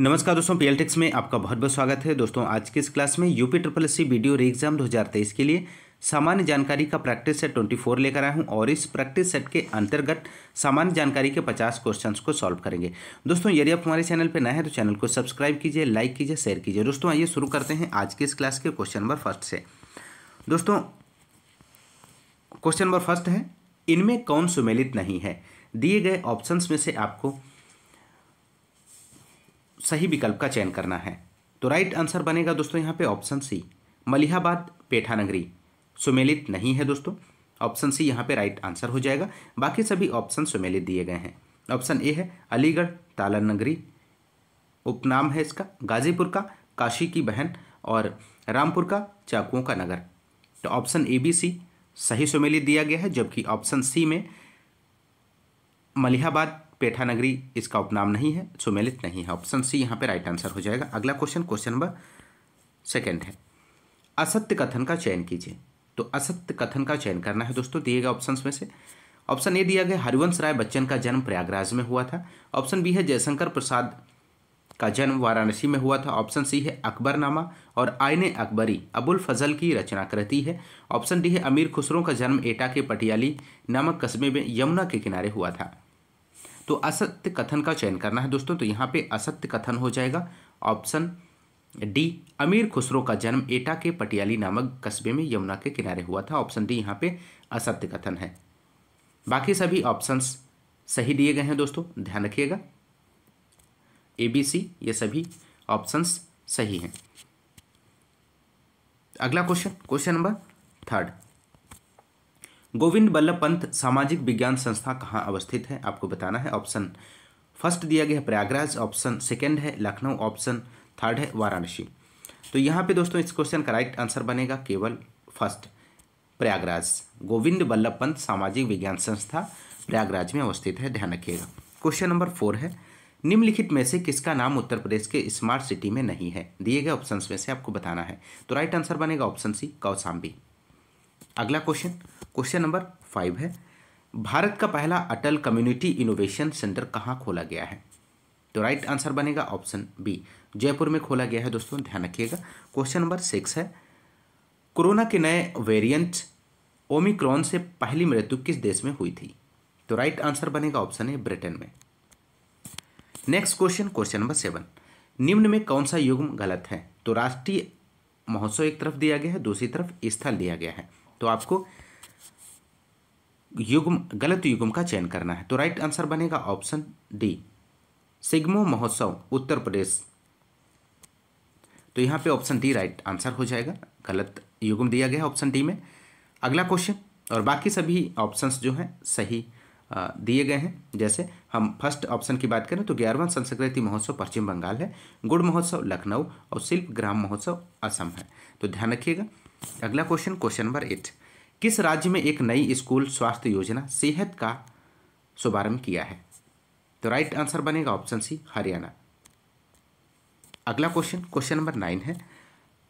नमस्कार दोस्तों P takes में आपका बहुत बहुत स्वागत है दोस्तों आज की इस क्लास में UP triple C video re exam 2023 के लिए सामान्य जानकारी का प्रैक्टिस सेट 24 लेकर आया हूं और इस प्रैक्टिस सेट के अंतर्गत सामान्य जानकारी के 50 क्वेश्चंस को सॉल्व करेंगे दोस्तों यदि आप हमारे चैनल पर नए हैं तो चैनल को सब्सक्राइब कीजिए लाइक कीजिए शेयर कीजिए दोस्तों आइए शुरू करते हैं आज के इस क्लास के क्वेश्चन नंबर फर्स्ट से दोस्तों क्वेश्चन नंबर फर्स्ट है इनमें कौन सुमेलित नहीं है दिए गए ऑप्शंस में से आपको सही विकल्प का चयन करना है तो राइट आंसर बनेगा दोस्तों यहाँ पे ऑप्शन सी मलिहाबाद पेठा नगरी सुमेलित नहीं है दोस्तों ऑप्शन सी यहाँ पे राइट आंसर हो जाएगा बाकी सभी ऑप्शन सुमेलित दिए गए हैं ऑप्शन ए है अलीगढ़ तालन नगरी उपनाम है इसका गाजीपुर का काशी की बहन और रामपुर का चाकुओं का नगर तो ऑप्शन ए बी सी सही सुमेलित दिया गया है जबकि ऑप्शन सी में मलिहाबाद पेठा नगरी इसका उपनाम नहीं है सुमेलित नहीं है ऑप्शन सी यहाँ पे राइट आंसर हो जाएगा अगला क्वेश्चन क्वेश्चन नंबर सेकंड है असत्य कथन का चयन कीजिए तो असत्य कथन का चयन करना है दोस्तों दिए गए ऑप्शन में से ऑप्शन ए दिया गया हरिवंश राय बच्चन का जन्म प्रयागराज में हुआ था ऑप्शन बी है जयशंकर प्रसाद का जन्म वाराणसी में हुआ था ऑप्शन सी है अकबरनामा और आयने अकबरी अबुल फजल की रचना करती है ऑप्शन डी है अमीर खुसरो का जन्म एटा के पटियाली नामक कस्बे में यमुना के किनारे हुआ था तो असत्य कथन का चयन करना है दोस्तों तो यहाँ पे असत्य कथन हो जाएगा ऑप्शन डी अमीर खुसरो का जन्म एटा के पटियाली नामक कस्बे में यमुना के किनारे हुआ था ऑप्शन डी यहाँ पे असत्य कथन है बाकी सभी ऑप्शंस सही दिए गए हैं दोस्तों ध्यान रखिएगा ए बी सी ये सभी ऑप्शंस सही हैं अगला question question number third Govind Ballabh Pant सामाजिक विज्ञान संस्था कहाँ अवस्थित है आपको बताना है ऑप्शन फर्स्ट दिया गया है प्रयागराज ऑप्शन सेकेंड है लखनऊ ऑप्शन थर्ड है वाराणसी तो यहाँ पे दोस्तों इस क्वेश्चन का राइट आंसर बनेगा केवल फर्स्ट प्रयागराज गोविंद बल्लभ पंत सामाजिक विज्ञान संस्था प्रयागराज में अवस्थित है ध्यान रखिएगा क्वेश्चन नंबर फोर है निम्नलिखित में से किसका नाम उत्तर प्रदेश के स्मार्ट सिटी में नहीं है दिए गए ऑप्शंस में से आपको बताना है तो राइट आंसर बनेगा ऑप्शन सी कौशाम्बी अगला क्वेश्चन क्वेश्चन नंबर फाइव है भारत का पहला अटल कम्युनिटी इनोवेशन सेंटर कहाँ खोला गया है तो राइट आंसर बनेगा ऑप्शन बी जयपुर में खोला गया है दोस्तों ध्यान रखिएगा क्वेश्चन नंबर सिक्स है कोरोना के नए वेरिएंट ओमिक्रॉन से पहली मृत्यु किस देश में हुई थी तो राइट आंसर बनेगा ऑप्शन ए ब्रिटेन में next question question number seven निम्न में कौन सा युग्म गलत है तो राष्ट्रीय महोत्सव एक तरफ दिया गया है दूसरी तरफ स्थल दिया गया है तो आपको युग्म गलत युग्म का चयन करना है तो राइट आंसर बनेगा ऑप्शन डी सिग्मो महोत्सव उत्तर प्रदेश तो यहाँ पे ऑप्शन डी राइट आंसर हो जाएगा गलत युग्म दिया गया ऑप्शन डी में अगला क्वेश्चन और बाकी सभी ऑप्शंस जो हैं सही दिए गए हैं जैसे हम फर्स्ट ऑप्शन की बात करें तो ग्यारहवां संस्कृति महोत्सव पश्चिम बंगाल है गुड़ महोत्सव लखनऊ और शिल्प ग्राम महोत्सव असम है तो ध्यान रखिएगा अगला क्वेश्चन क्वेश्चन नंबर एट किस राज्य में एक नई स्कूल स्वास्थ्य योजना सेहत का शुभारंभ किया है तो राइट आंसर बनेगा ऑप्शन सी हरियाणा अगला क्वेश्चन क्वेश्चन नंबर नाइन है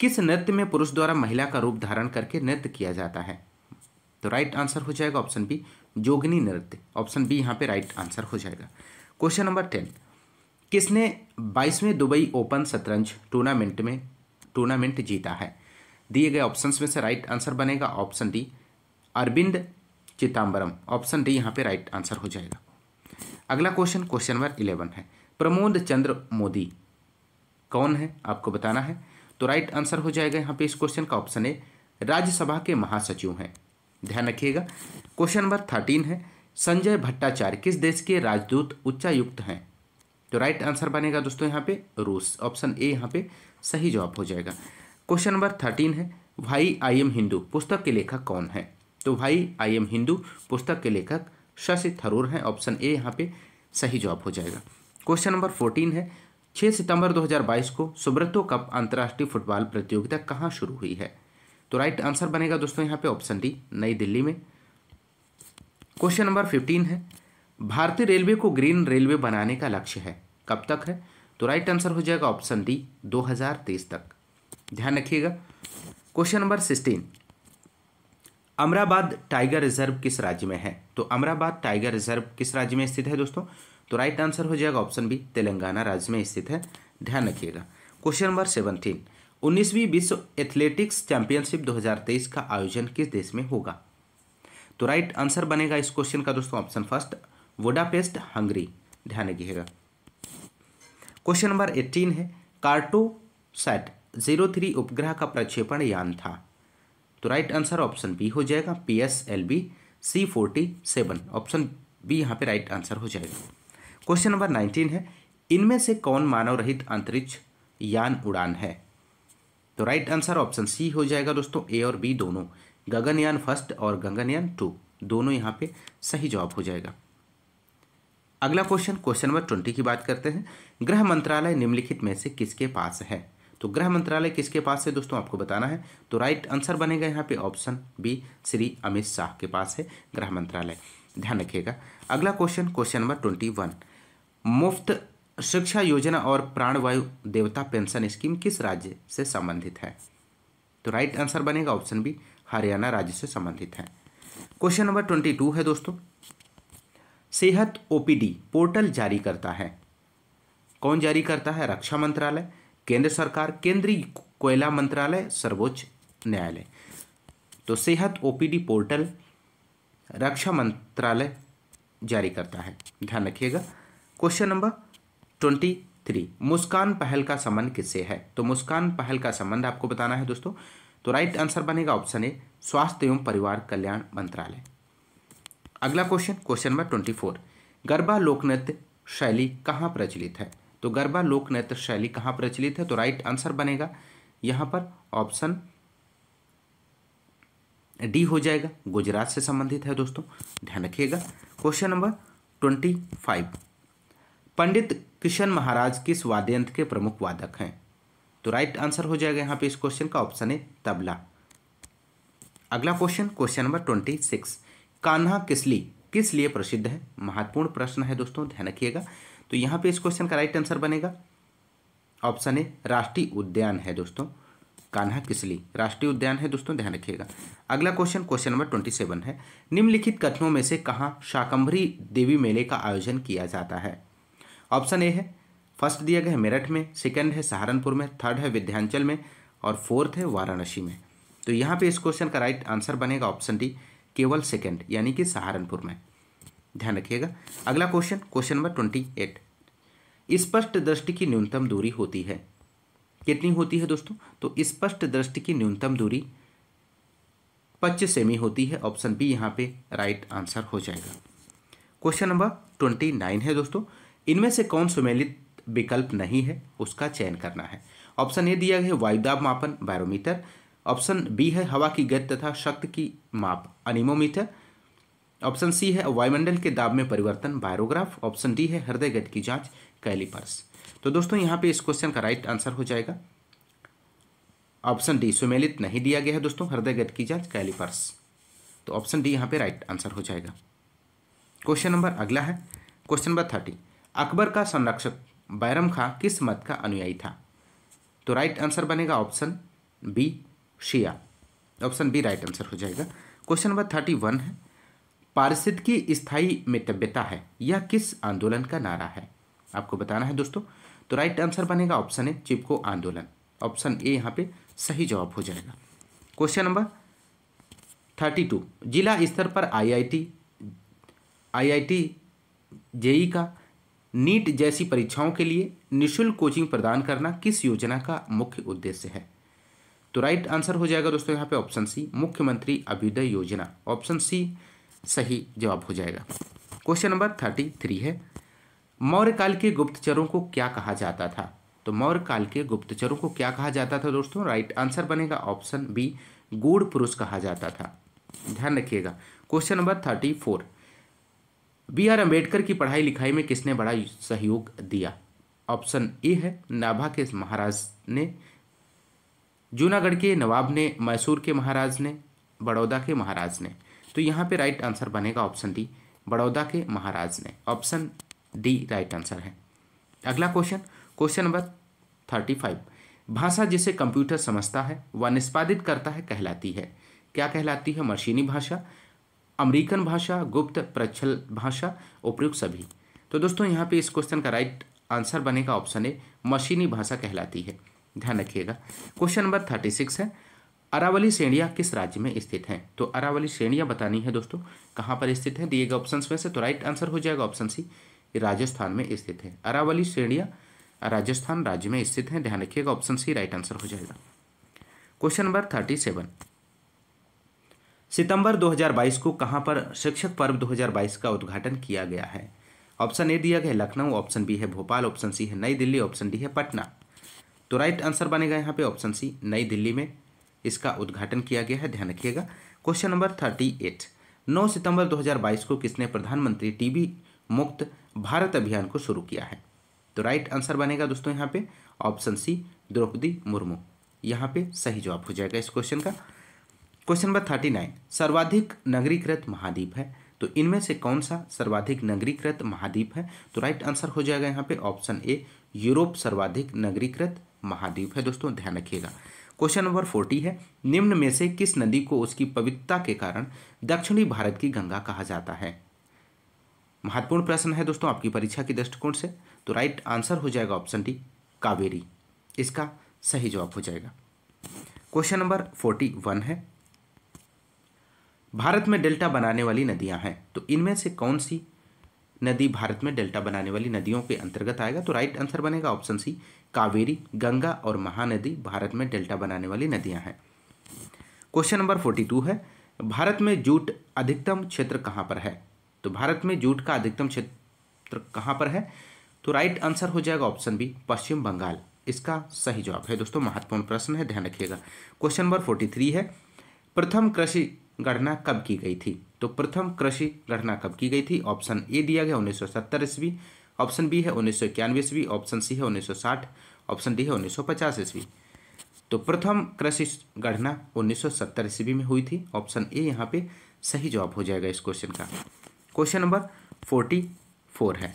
किस नृत्य में पुरुष द्वारा महिला का रूप धारण करके नृत्य किया जाता है तो राइट आंसर हो जाएगा ऑप्शन बी जोगिनी नृत्य ऑप्शन बी यहाँ पे राइट आंसर हो जाएगा क्वेश्चन नंबर टेन किसने बाईसवें दुबई ओपन शतरंज टूर्नामेंट में टूर्नामेंट जीता है दिए गए ऑप्शंस में से राइट आंसर बनेगा option D Arvind Chidambaram option D यहाँ पे राइट आंसर हो जाएगा अगला क्वेश्चन क्वेश्चन नंबर इलेवन है प्रमोद चंद्र मोदी कौन है आपको बताना है तो राइट आंसर हो जाएगा यहाँ पे इस क्वेश्चन का ऑप्शन ए राज्यसभा के महासचिव हैं ध्यान रखिएगा क्वेश्चन नंबर थर्टीन है संजय भट्टाचार्य किस देश के राजदूत उच्चायुक्त हैं तो राइट आंसर बनेगा दोस्तों यहाँ पे रूस ऑप्शन ए यहाँ पे सही जवाब हो जाएगा क्वेश्चन नंबर थर्टीन है भाई आई एम हिंदू पुस्तक के लेखक कौन है तो भाई आई एम हिंदू पुस्तक के लेखक शशि थरूर हैं ऑप्शन ए यहाँ पे सही जवाब हो जाएगा क्वेश्चन नंबर फोर्टीन है छः सितंबर 2022 को सुब्रतो कप अंतर्राष्ट्रीय फुटबॉल प्रतियोगिता कहाँ शुरू हुई है तो राइट आंसर बनेगा दोस्तों यहाँ पे ऑप्शन डी नई दिल्ली में क्वेश्चन नंबर फिफ्टीन है भारतीय रेलवे को ग्रीन रेलवे बनाने का लक्ष्य है कब तक है तो राइट आंसर हो जाएगा ऑप्शन डी 2030 तक ध्यान रखिएगा question number sixteen Amrabad tiger reserve किस राज्य में है तो अमराबाद टाइगर रिजर्व किस राज्य में स्थित है दोस्तों तो राइट आंसर हो जाएगा ऑप्शन बी तेलंगाना राज्य में स्थित है ध्यान रखिएगा क्वेश्चन नंबर सेवनटीन उन्नीसवीं विश्व एथलेटिक्स चैंपियनशिप 2023 का आयोजन किस देश में होगा तो राइट आंसर बनेगा इस क्वेश्चन का दोस्तों ऑप्शन फर्स्ट वोडापेस्ट हंगरी ध्यान रखिएगा क्वेश्चन नंबर एट्टीन है कार्टो सेट जीरो थ्री उपग्रह का प्रक्षेपण यान था तो राइट आंसर ऑप्शन बी हो जाएगा P S L V C forty seven option B यहाँ पे राइट आंसर हो जाएगा क्वेश्चन नंबर नाइनटीन है इनमें से कौन मानव रहित अंतरिक्ष यान उड़ान है तो राइट आंसर ऑप्शन सी हो जाएगा दोस्तों ए और बी दोनों गगनयान फर्स्ट और गगनयान टू दोनों यहाँ पे सही जवाब हो जाएगा अगला क्वेश्चन क्वेश्चन नंबर ट्वेंटी की बात करते हैं गृह मंत्रालय निम्नलिखित में से किसके पास है तो गृह मंत्रालय किसके पास है दोस्तों आपको बताना है तो राइट आंसर बनेगा यहाँ पे ऑप्शन बी श्री अमित शाह के पास है गृह मंत्रालय ध्यान रखिएगा अगला question question number twenty one मुफ्त शिक्षा योजना और प्राणवायु देवता पेंशन स्कीम किस राज्य से संबंधित है तो राइट आंसर बनेगा ऑप्शन बी हरियाणा राज्य से संबंधित है क्वेश्चन नंबर ट्वेंटी टू है दोस्तों सेहत ओपीडी पोर्टल जारी करता है कौन जारी करता है रक्षा मंत्रालय केंद्र सरकार केंद्रीय कोयला मंत्रालय सर्वोच्च न्यायालय तो सेहत ओपीडी पोर्टल रक्षा मंत्रालय जारी करता है ध्यान रखिएगा question number twenty three Muskan पहल का संबंध किससे है तो मुस्कान पहल का संबंध आपको बताना है दोस्तों तो राइट आंसर बनेगा ऑप्शन ए स्वास्थ्य एवं परिवार कल्याण मंत्रालय अगला question question number twenty four Garba लोक नृत्य शैली कहाँ प्रचलित है तो गरबा लोक नृत्य शैली कहाँ प्रचलित है तो राइट आंसर बनेगा यहाँ पर ऑप्शन डी हो जाएगा गुजरात से संबंधित है दोस्तों ध्यान रखिएगा question number twenty five Pandit Kishan Maharaj किस वाद्य यंत्र के प्रमुख वादक हैं तो राइट आंसर हो जाएगा यहाँ पे इस क्वेश्चन का ऑप्शन है तबला अगला question question number twenty six Kanha Kisli किस लिए प्रसिद्ध है महत्वपूर्ण प्रश्न है दोस्तों ध्यान रखिएगा तो यहाँ पे इस क्वेश्चन का राइट आंसर बनेगा ऑप्शन ए राष्ट्रीय उद्यान है दोस्तों कान्हा किसली राष्ट्रीय उद्यान है दोस्तों ध्यान रखिएगा अगला question question number twenty seven है निम्नलिखित कथनों में से कहाँ शाकंभरी देवी मेले का आयोजन किया जाता है ऑप्शन ए है फर्स्ट दिया गया है मेरठ में सेकेंड है सहारनपुर में थर्ड है विध्यांचल में और फोर्थ है वाराणसी में तो यहाँ पर इस क्वेश्चन का राइट आंसर बनेगा ऑप्शन डी केवल सेकेंड यानी कि सहारनपुर में ध्यान रखिएगा अगला question question number twenty eight स्पष्ट दृष्टि की न्यूनतम दूरी होती है कितनी होती है दोस्तों तो स्पष्ट दृष्टि की न्यूनतम दूरी पच्चीस सेमी होती है ऑप्शन बी यहाँ पे राइट आंसर हो जाएगा क्वेश्चन नंबर ट्वेंटी नाइन है दोस्तों इनमें से कौन सुमेलित विकल्प नहीं है उसका चयन करना है ऑप्शन ए दिया है वायुदाब मापन बैरोमीटर ऑप्शन बी है हवा की गति तथा शक्त की माप अनिमोमीटर ऑप्शन सी है वायुमंडल के दाब में परिवर्तन बायोग्राफ ऑप्शन डी है हृदय गति की जांच कैलिपर्स तो दोस्तों यहां पे इस क्वेश्चन का राइट आंसर हो जाएगा ऑप्शन डी सुमेलित नहीं दिया गया है दोस्तों हृदय गति की जांच कैलिपर्स तो ऑप्शन डी यहां पे राइट आंसर हो जाएगा क्वेश्चन नंबर अगला है क्वेश्चन नंबर थर्टी अकबर का संरक्षक बैरम खां किस मत का अनुयायी था तो राइट आंसर बनेगा ऑप्शन बी शिया ऑप्शन बी राइट आंसर हो जाएगा क्वेश्चन नंबर थर्टी वन है पारिषद की स्थायी मितव्यता है यह किस आंदोलन का नारा है आपको बताना है दोस्तों तो राइट आंसर बनेगा ऑप्शन ए चिपको आंदोलन ऑप्शन ए यहाँ पे सही जवाब हो जाएगा क्वेश्चन नंबर थर्टी टू जिला स्तर पर आईआईटी आईआईटी जेई का नीट जैसी परीक्षाओं के लिए निशुल्क कोचिंग प्रदान करना किस योजना का मुख्य उद्देश्य है तो राइट आंसर हो जाएगा दोस्तों यहाँ पे ऑप्शन सी मुख्यमंत्री अभ्युदय योजना ऑप्शन सी सही जवाब हो जाएगा क्वेश्चन नंबर थर्टी थ्री है मौर्य काल के गुप्तचरों को क्या कहा जाता था तो मौर्य काल के गुप्तचरों को क्या कहा जाता था दोस्तों राइट आंसर बनेगा ऑप्शन बी गूढ़ पुरुष कहा जाता था ध्यान रखिएगा question number thirty four B R Ambedkar की पढ़ाई लिखाई में किसने बड़ा सहयोग दिया ऑप्शन ए है नाभा के महाराज ने जूनागढ़ के नवाब ने मैसूर के महाराज ने बड़ौदा के महाराज ने तो यहाँ पे राइट आंसर बनेगा ऑप्शन डी बड़ौदा के महाराज ने ऑप्शन डी राइट आंसर है अगला question question number thirty five भाषा जिसे कंप्यूटर समझता है व निष्पादित करता है कहलाती है क्या कहलाती है मशीनी भाषा अमरीकन भाषा गुप्त प्रच्छल भाषा उपयुक्त सभी तो दोस्तों यहाँ पे इस क्वेश्चन का राइट आंसर बनेगा ऑप्शन ए मशीनी भाषा कहलाती है ध्यान रखिएगा क्वेश्चन नंबर थर्टी सिक्स है अरावली श्रेणिया किस राज्य में स्थित हैं तो अरावली श्रेणिया बतानी है दोस्तों कहाँ पर स्थित है दिए गए ऑप्शन में से तो राइट आंसर हो जाएगा ऑप्शन सी राजस्थान में स्थित है अरावली श्रेणिया राजस्थान राज्य में स्थित है ध्यान रखिएगा ऑप्शन सी राइट आंसर हो जाएगा क्वेश्चन नंबर थर्टी सेवन सितंबर 2022 को कहाँ पर शिक्षक पर्व 2022 का उद्घाटन किया गया है ऑप्शन ए दिया गया लखनऊ ऑप्शन बी है भोपाल ऑप्शन सी है नई दिल्ली ऑप्शन डी है पटना तो राइट आंसर बनेगा यहाँ पे ऑप्शन सी नई दिल्ली में इसका उद्घाटन किया गया है ध्यान रखिएगा क्वेश्चन नंबर थर्टी एट नौ सितंबर 2022 को किसने प्रधानमंत्री टीबी मुक्त भारत अभियान को शुरू किया है तो राइट आंसर बनेगा दोस्तों यहाँ पे ऑप्शन सी द्रौपदी मुर्मू यहाँ पे सही जवाब हो जाएगा इस क्वेश्चन का क्वेश्चन नंबर थर्टी नाइन सर्वाधिक नगरीकृत महाद्वीप है तो इनमें से कौन सा सर्वाधिक नगरीकृत महाद्वीप है तो राइट आंसर हो जाएगा यहाँ पे ऑप्शन ए यूरोप सर्वाधिक नगरीकृत महाद्वीप है दोस्तों ध्यान रखिएगा क्वेश्चन नंबर फोर्टी है निम्न में से किस नदी को उसकी पवित्रता के कारण दक्षिणी भारत की गंगा कहा जाता है महत्वपूर्ण प्रश्न है दोस्तों आपकी परीक्षा के दृष्टिकोण से तो राइट आंसर हो जाएगा ऑप्शन डी कावेरी इसका सही जवाब हो जाएगा क्वेश्चन नंबर फोर्टी वन है भारत में डेल्टा बनाने वाली नदियां हैं तो इनमें से कौन सी नदी भारत में डेल्टा बनाने वाली नदियों के अंतर्गत आएगा तो राइट आंसर बनेगा ऑप्शन सी कावेरी गंगा और महानदी भारत में डेल्टा बनाने वाली नदियां हैं क्वेश्चन नंबर फोर्टी टू है भारत में जूट अधिकतम क्षेत्र कहाँ पर है तो भारत में जूट का अधिकतम क्षेत्र कहाँ पर है तो राइट आंसर हो जाएगा ऑप्शन बी पश्चिम बंगाल इसका सही जवाब है दोस्तों महत्वपूर्ण प्रश्न है ध्यान रखिएगा क्वेश्चन नंबर फोर्टी है प्रथम कृषि गणना कब की गई थी तो प्रथम कृषि गणना कब की गई थी ऑप्शन ए दिया गया उन्नीस सौ सत्तर ईस्वी ऑप्शन बी है उन्नीस सौ इक्यानवे ईस्वी ऑप्शन सी है उन्नीस सौ साठ ऑप्शन डी है उन्नीस सौ पचास ईस्वी तो प्रथम कृषि गणना 1970 ईस्वी में हुई थी ऑप्शन ए यहाँ पे सही जवाब हो जाएगा इस क्वेश्चन का क्वेश्चन नंबर फोर्टी फोर है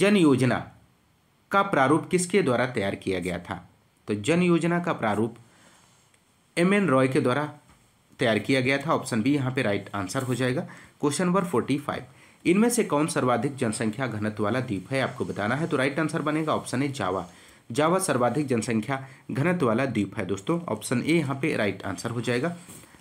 जन योजना का प्रारूप किसके द्वारा तैयार किया गया था तो जन योजना का प्रारूप एम एन रॉय के द्वारा तैयार किया गया था ऑप्शन बी यहाँ पे राइट आंसर हो जाएगा क्वेश्चन नंबर फोर्टी फाइव इनमें से कौन सर्वाधिक जनसंख्या घनत्व वाला द्वीप है आपको बताना है तो राइट आंसर बनेगा ऑप्शन ए जावा जावा सर्वाधिक जनसंख्या घनत्व वाला द्वीप है दोस्तों ऑप्शन ए यहाँ पे राइट आंसर हो जाएगा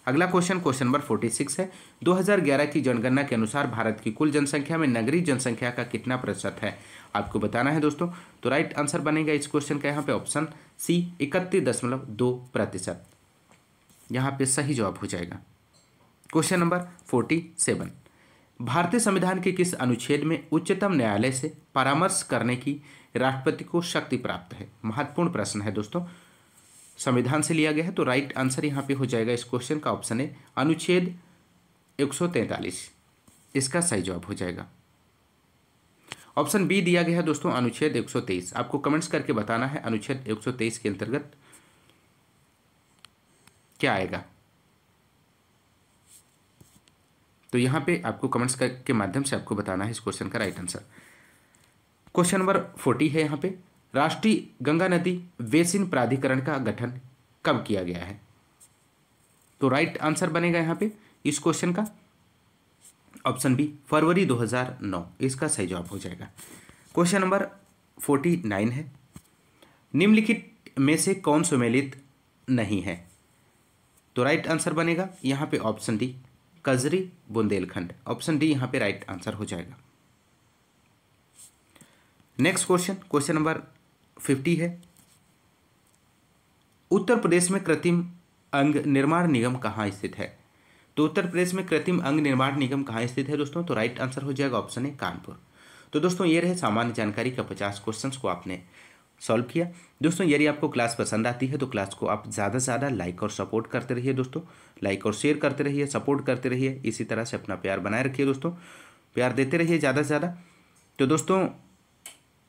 अगला question question number forty six है 2011 की जनगणना के अनुसार भारत की कुल जनसंख्या में नगरीय जनसंख्या का कितना प्रतिशत है आपको बताना है दोस्तों तो राइट आंसर बनेगा इस क्वेश्चन का यहाँ पे ऑप्शन सी इकतीस दशमलव दो प्रतिशत यहाँ पे सही जवाब हो जाएगा क्वेश्चन नंबर फोर्टी सेवन भारतीय संविधान के किस अनुच्छेद में उच्चतम न्यायालय से परामर्श करने की राष्ट्रपति को शक्ति प्राप्त है महत्वपूर्ण प्रश्न है दोस्तों संविधान से लिया गया है तो राइट आंसर यहाँ पे हो जाएगा इस क्वेश्चन का ऑप्शन है अनुच्छेद एक इसका सही जवाब हो जाएगा ऑप्शन बी दिया गया है दोस्तों अनुच्छेद 123 आपको कमेंट्स करके बताना है अनुच्छेद 123 के अंतर्गत क्या आएगा तो यहां पे आपको कमेंट्स के माध्यम से आपको बताना है इस क्वेश्चन का right answer question number forty है यहां पे राष्ट्रीय गंगा नदी बेसिन प्राधिकरण का गठन कब किया गया है तो राइट आंसर बनेगा यहां पे इस क्वेश्चन का ऑप्शन बी फरवरी 2009 इसका सही जवाब हो जाएगा क्वेश्चन नंबर नाइन है निम्नलिखित में से कौन सुमेलित नहीं है तो राइट आंसर बनेगा यहाँ पे option D Kajri Bundelkhand option D यहाँ पे राइट आंसर हो जाएगा next question question number fifty है उत्तर प्रदेश में कृत्रिम अंग निर्माण निगम कहाँ स्थित है तो उत्तर प्रदेश में कृत्रिम अंग निर्माण निगम कहाँ स्थित है दोस्तों तो राइट आंसर हो जाएगा ऑप्शन ए कानपुर तो दोस्तों ये रहे सामान्य जानकारी का पचास क्वेश्चन को आपने सॉल्व किया दोस्तों यदि आपको क्लास पसंद आती है तो क्लास को आप ज़्यादा से ज़्यादा लाइक और सपोर्ट करते रहिए दोस्तों लाइक और शेयर करते रहिए सपोर्ट करते रहिए इसी तरह से अपना प्यार बनाए रखिए दोस्तों प्यार देते रहिए ज़्यादा से ज़्यादा तो दोस्तों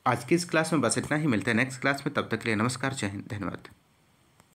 आज की इस क्लास में बस इतना ही मिलता है नेक्स्ट क्लास में तब तक के लिए नमस्कार जय हिंद धन्यवाद